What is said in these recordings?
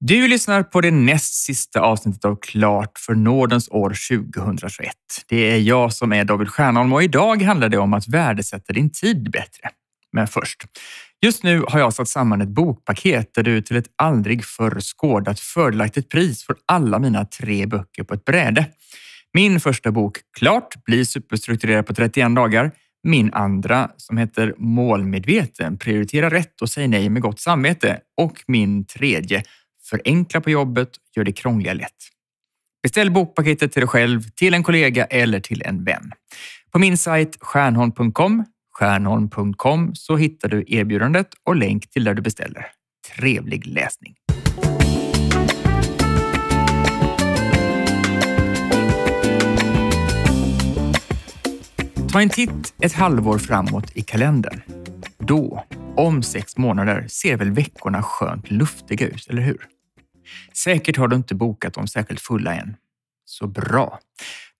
Du lyssnar på det näst sista avsnittet av Klart för nådens år 2021. Det är jag som är David Stjernholm och idag handlar det om att värdesätta din tid bättre. Men först. Just nu har jag satt samman ett bokpaket där du till ett aldrig förr skådat fördelaktigt pris får alla mina tre böcker på ett bräde. Min första bok Klart, blir superstrukturerad på 31 dagar. Min andra som heter Målmedveten, prioritera rätt och säg nej med gott samvete. Och min tredje Förenkla på jobbet, gör det krångliga lätt. Beställ bokpaketet till dig själv, till en kollega eller till en vän. På min sajt stjärnholm.com, stjärnholm.com så hittar du erbjudandet och länk till där du beställer. Trevlig läsning! Ta en titt ett halvår framåt i kalendern. Då, om sex månader, ser väl veckorna skönt luftiga ut, eller hur? Säkert har du inte bokat dem särskilt fulla än. Så bra!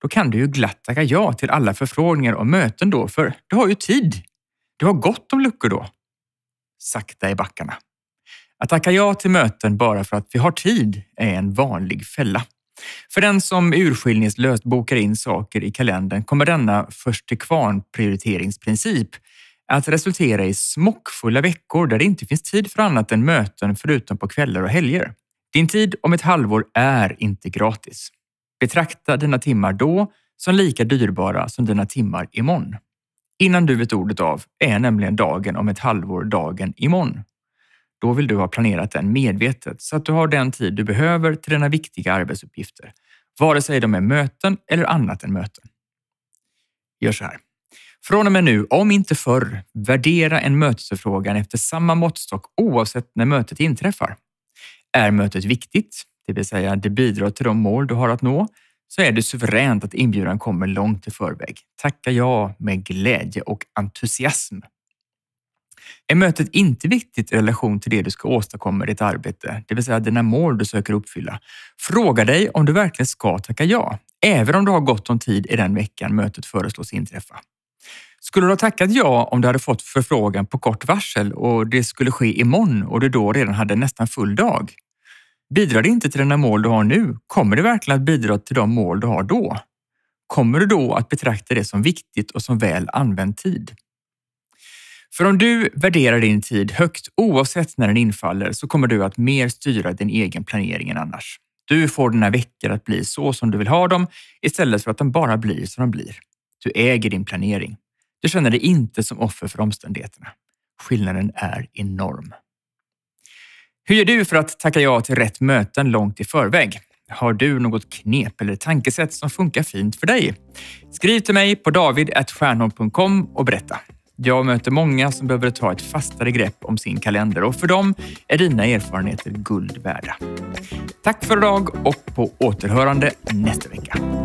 Då kan du ju glatt tacka ja till alla förfrågningar och möten då, för du har ju tid. Du har gott om luckor då. Sakta i backarna. Att tacka ja till möten bara för att vi har tid är en vanlig fälla. För den som urskillningslöst bokar in saker i kalendern kommer denna först till kvarn-prioriteringsprincip att resultera i smockfulla veckor där det inte finns tid för annat än möten förutom på kvällar och helger. Din tid om ett halvår är inte gratis. Betrakta dina timmar då som lika dyrbara som dina timmar imorgon. Innan du vet ordet av är nämligen dagen om ett halvår dagen imorgon. Då vill du ha planerat den medvetet så att du har den tid du behöver till dina viktiga arbetsuppgifter, vare sig de är möten eller annat än möten. Gör så här. Från och med nu, om inte förr, värdera en mötesförfrågan efter samma måttstock oavsett när mötet inträffar. Är mötet viktigt, det vill säga det bidrar till de mål du har att nå, så är det suveränt att inbjudan kommer långt i förväg. Tacka ja med glädje och entusiasm. Är mötet inte viktigt i relation till det du ska åstadkomma i ditt arbete, det vill säga dina mål du söker uppfylla, fråga dig om du verkligen ska tacka ja, även om du har gott om tid i den veckan mötet föreslås inträffa. Skulle du ha tackat ja om du hade fått förfrågan på kort varsel och det skulle ske imorgon och du då redan hade nästan full dag? Bidrar det inte till dina mål du har nu, kommer det verkligen att bidra till de mål du har då? Kommer du då att betrakta det som viktigt och som väl använd tid? För om du värderar din tid högt oavsett när den infaller så kommer du att mer styra din egen planering än annars. Du får dina veckor att bli så som du vill ha dem istället för att de bara blir som de blir. Du äger din planering. Du känner dig inte som offer för omständigheterna. Skillnaden är enorm. Hur gör du för att tacka ja till rätt möten långt i förväg? Har du något knep eller tankesätt som funkar fint för dig? Skriv till mig på david.stjernholm.com och berätta. Jag möter många som behöver ta ett fastare grepp om sin kalender och för dem är dina erfarenheter guld värda. Tack för idag och på återhörande nästa vecka.